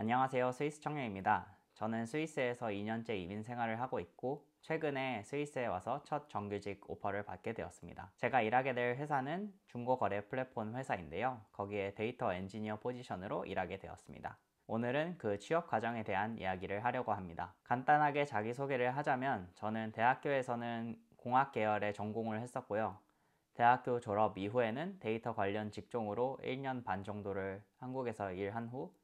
안녕하세요 스위스 청년입니다 저는 스위스에서 2년째 이민 생활을 하고 있고 최근에 스위스에 와서 첫 정규직 오퍼를 받게 되었습니다. 제가 일하게 될 회사는 중고거래 플랫폼 회사인데요. 거기에 데이터 엔지니어 포지션으로 일하게 되었습니다. 오늘은 그 취업 과정에 대한 이야기를 하려고 합니다. 간단하게 자기소개를 하자면 저는 대학교에서는 공학 계열의 전공을 했었고요. 대학교 졸업 이후에는 데이터 관련 직종으로 1년 반 정도를 한국에서 일한 후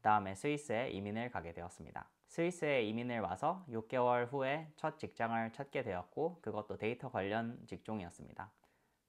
그 다음에 스위스에 이민을 가게 되었습니다. 스위스에 이민을 와서 6개월 후에 첫 직장을 찾게 되었고 그것도 데이터 관련 직종이었습니다.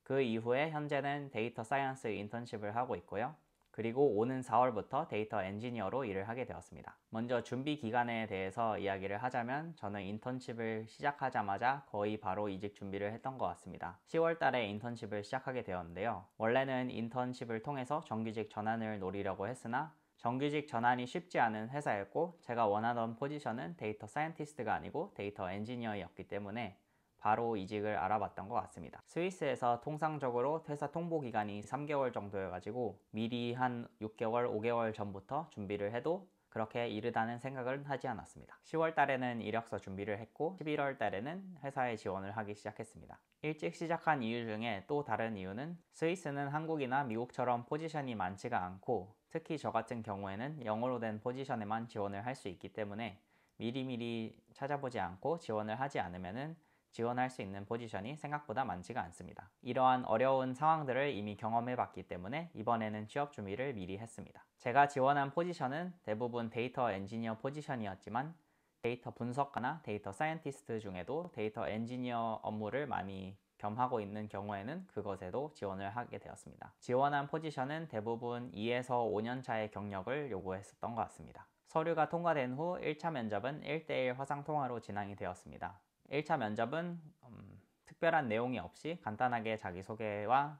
그 이후에 현재는 데이터 사이언스 인턴십을 하고 있고요. 그리고 오는 4월부터 데이터 엔지니어로 일을 하게 되었습니다. 먼저 준비 기간에 대해서 이야기를 하자면 저는 인턴십을 시작하자마자 거의 바로 이직 준비를 했던 것 같습니다. 10월 달에 인턴십을 시작하게 되었는데요. 원래는 인턴십을 통해서 정규직 전환을 노리려고 했으나 정규직 전환이 쉽지 않은 회사였고 제가 원하던 포지션은 데이터 사이언티스트가 아니고 데이터 엔지니어였기 때문에 바로 이직을 알아봤던 것 같습니다. 스위스에서 통상적으로 퇴사 통보 기간이 3개월 정도여가지고 미리 한 6개월, 5개월 전부터 준비를 해도 그렇게 이르다는 생각을 하지 않았습니다. 10월 달에는 이력서 준비를 했고 11월 달에는 회사에 지원을 하기 시작했습니다. 일찍 시작한 이유 중에 또 다른 이유는 스위스는 한국이나 미국처럼 포지션이 많지가 않고 특히 저 같은 경우에는 영어로 된 포지션에만 지원을 할 수 있기 때문에 미리미리 찾아보지 않고 지원을 하지 않으면 지원할 수 있는 포지션이 생각보다 많지가 않습니다. 이러한 어려운 상황들을 이미 경험해 봤기 때문에 이번에는 취업 준비를 미리 했습니다. 제가 지원한 포지션은 대부분 데이터 엔지니어 포지션이었지만 데이터 분석가나 데이터 사이언티스트 중에도 데이터 엔지니어 업무를 많이 겸하고 있는 경우에는 그것에도 지원을 하게 되었습니다. 지원한 포지션은 대부분 2에서 5년 차의 경력을 요구했었던 것 같습니다. 서류가 통과된 후 1차 면접은 1대1 화상통화로 진행이 되었습니다. 1차 면접은 음, 특별한 내용이 없이 간단하게 자기소개와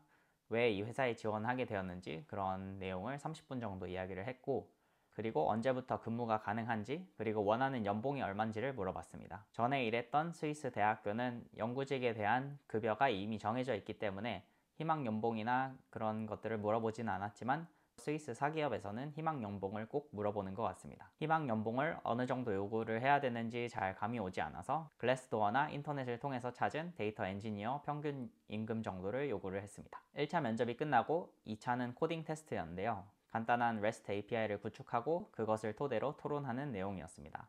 왜 이 회사에 지원하게 되었는지 그런 내용을 30분 정도 이야기를 했고 그리고 언제부터 근무가 가능한지, 그리고 원하는 연봉이 얼만지를 물어봤습니다. 전에 일했던 스위스 대학교는 연구직에 대한 급여가 이미 정해져 있기 때문에 희망 연봉이나 그런 것들을 물어보진 않았지만 스위스 사기업에서는 희망 연봉을 꼭 물어보는 것 같습니다. 희망 연봉을 어느 정도 요구를 해야 되는지 잘 감이 오지 않아서 글래스도어나 인터넷을 통해서 찾은 데이터 엔지니어 평균 임금 정도를 요구를 했습니다. 1차 면접이 끝나고 2차는 코딩 테스트였는데요. 간단한 REST API를 구축하고 그것을 토대로 토론하는 내용이었습니다.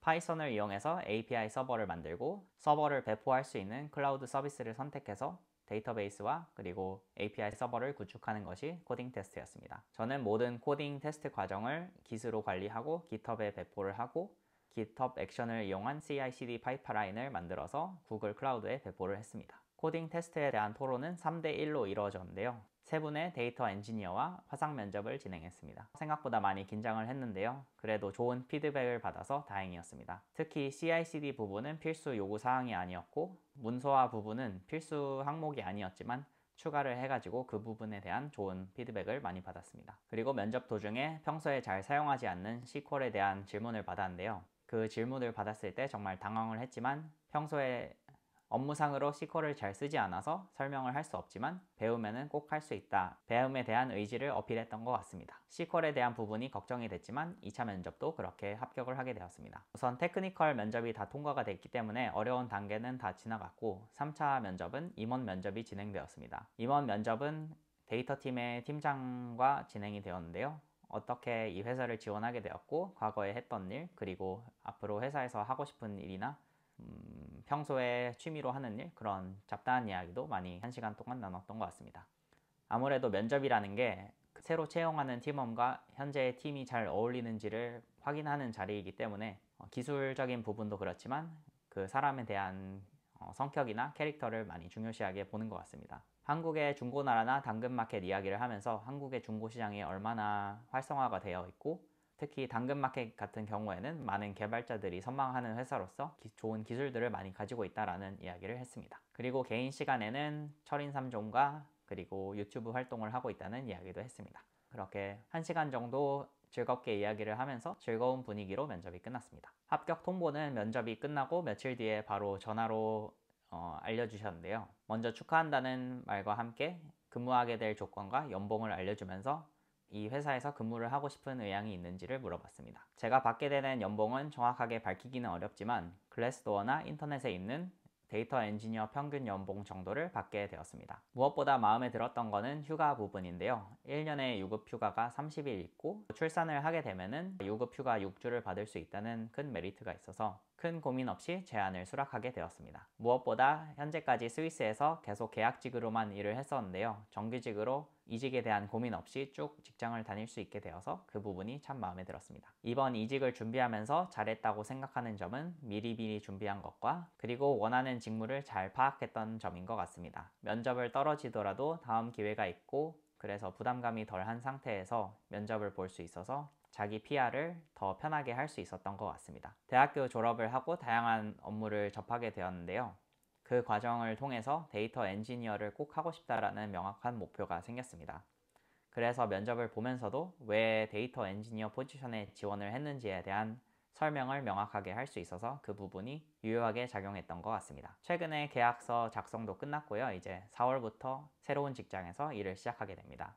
파이썬을 이용해서 API 서버를 만들고 서버를 배포할 수 있는 클라우드 서비스를 선택해서 데이터베이스와 그리고 API 서버를 구축하는 것이 코딩 테스트였습니다. 저는 모든 코딩 테스트 과정을 기스로 관리하고 GitHub에 배포를 하고 GitHub 액션을 이용한 CI/CD 파이프라인을 만들어서 구글 클라우드에 배포를 했습니다. 코딩 테스트에 대한 토론은 3대1로 이루어졌는데요. 세 분의 데이터 엔지니어와 화상 면접을 진행했습니다. 생각보다 많이 긴장을 했는데요. 그래도 좋은 피드백을 받아서 다행이었습니다. 특히 CI/CD 부분은 필수 요구 사항이 아니었고 문서화 부분은 필수 항목이 아니었지만 추가를 해가지고 그 부분에 대한 좋은 피드백을 많이 받았습니다. 그리고 면접 도중에 평소에 잘 사용하지 않는 SQL에 대한 질문을 받았는데요. 그 질문을 받았을 때 정말 당황을 했지만 평소에 업무상으로 시퀄을 잘 쓰지 않아서 설명을 할 수 없지만 배우면꼭 할 수 있다. 배움에 대한 의지를 어필했던 것 같습니다. 시퀄에 대한 부분이 걱정이 됐지만 2차 면접도 그렇게 합격을 하게 되었습니다. 우선 테크니컬 면접이 다 통과가 됐기 때문에 어려운 단계는 다 지나갔고 3차 면접은 임원 면접이 진행되었습니다. 임원 면접은 데이터팀의 팀장과 진행이 되었는데요. 어떻게 이 회사를 지원하게 되었고 과거에 했던 일 그리고 앞으로 회사에서 하고 싶은 일이나 음, 평소에 취미로 하는 일 그런 잡다한 이야기도 많이 한 시간 동안 나눴던 것 같습니다. 아무래도 면접이라는 게 그 새로 채용하는 팀원과 현재의 팀이 잘 어울리는지를 확인하는 자리이기 때문에 어, 기술적인 부분도 그렇지만 그 사람에 대한 어, 성격이나 캐릭터를 많이 중요시하게 보는 것 같습니다. 한국의 중고나라나 당근마켓 이야기를 하면서 한국의 중고시장이 얼마나 활성화가 되어 있고 특히 당근마켓 같은 경우에는 많은 개발자들이 선망하는 회사로서 기, 좋은 기술들을 많이 가지고 있다라는 이야기를 했습니다. 그리고 개인 시간에는 철인 3종과 그리고 유튜브 활동을 하고 있다는 이야기도 했습니다. 그렇게 1시간 정도 즐겁게 이야기를 하면서 즐거운 분위기로 면접이 끝났습니다. 합격 통보는 면접이 끝나고 며칠 뒤에 바로 전화로 어, 알려주셨는데요. 먼저 축하한다는 말과 함께 근무하게 될 조건과 연봉을 알려주면서 이 회사에서 근무를 하고 싶은 의향이 있는지를 물어봤습니다. 제가 받게 되는 연봉은 정확하게 밝히기는 어렵지만 글래스도어나 인터넷에 있는 데이터 엔지니어 평균 연봉 정도를 받게 되었습니다. 무엇보다 마음에 들었던 거는 휴가 부분인데요. 1년에 유급 휴가가 30일 있고 출산을 하게 되면은 유급 휴가 6주를 받을 수 있다는 큰 메리트가 있어서 큰 고민 없이 제안을 수락하게 되었습니다. 무엇보다 현재까지 스위스에서 계속 계약직으로만 일을 했었는데요. 정규직으로 이직에 대한 고민 없이 쭉 직장을 다닐 수 있게 되어서 그 부분이 참 마음에 들었습니다. 이번 이직을 준비하면서 잘했다고 생각하는 점은 미리미리 준비한 것과 그리고 원하는 있는 직무를 잘 파악했던 점인 것 같습니다. 면접을 떨어지더라도 다음 기회가 있고 그래서 부담감이 덜한 상태에서 면접을 볼 수 있어서 자기 PR을 더 편하게 할 수 있었던 것 같습니다. 대학교 졸업을 하고 다양한 업무를 접하게 되었는데요. 그 과정을 통해서 데이터 엔지니어를 꼭 하고 싶다라는 명확한 목표가 생겼습니다. 그래서 면접을 보면서도 왜 데이터 엔지니어 포지션에 지원을 했는지에 대한 설명을 명확하게 할 수 있어서 그 부분이 유효하게 작용했던 것 같습니다. 최근에 계약서 작성도 끝났고요. 이제 4월부터 새로운 직장에서 일을 시작하게 됩니다.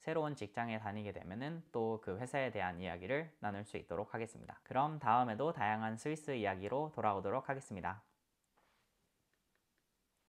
새로운 직장에 다니게 되면 또 그 회사에 대한 이야기를 나눌 수 있도록 하겠습니다. 그럼 다음에도 다양한 스위스 이야기로 돌아오도록 하겠습니다.